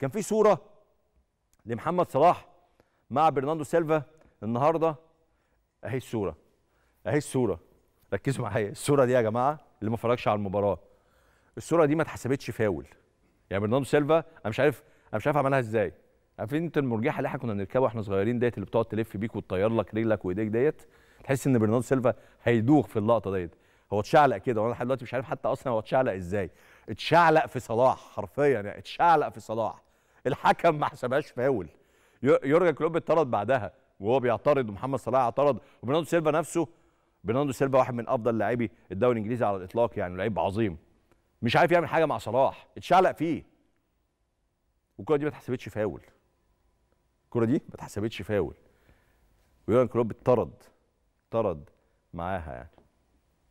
كان في صوره لمحمد صلاح مع برناردو سيلفا النهارده اهي الصوره اهي الصوره ركزوا معايا الصوره دي يا جماعه اللي ما اتفرجش على المباراه الصوره دي ما اتحسبتش فاول يعني برناردو سيلفا انا مش عارف انا مش عارف عملها ازاي عارفين انت المرجحه اللي احنا كنا بنركبها واحنا صغيرين ديت اللي بتقعد تلف بيك وتطير لك رجلك وايديك ديت تحس ان برناردو سيلفا هيدوخ في اللقطه ديت هو اتشعلق كده وانا لحد دلوقتي مش عارف حتى اصلا هو اتشعلق ازاي اتشعلق في صلاح حرفيا يعني اتشعلق في صلاح الحكم ما حسبهاش فاول يورجن كلوب اتطرد بعدها وهو بيعترض ومحمد صلاح اعترض وبرناردو سيلفا نفسه برناردو سيلفا واحد من افضل لاعبي الدوري الانجليزي على الاطلاق يعني لعيب عظيم مش عارف يعمل حاجه مع صلاح اتشعلق فيه والكره دي ما اتحسبتش فاول الكره دي ما اتحسبتش فاول ويورجن كلوب اتطرد اتطرد معاها يعني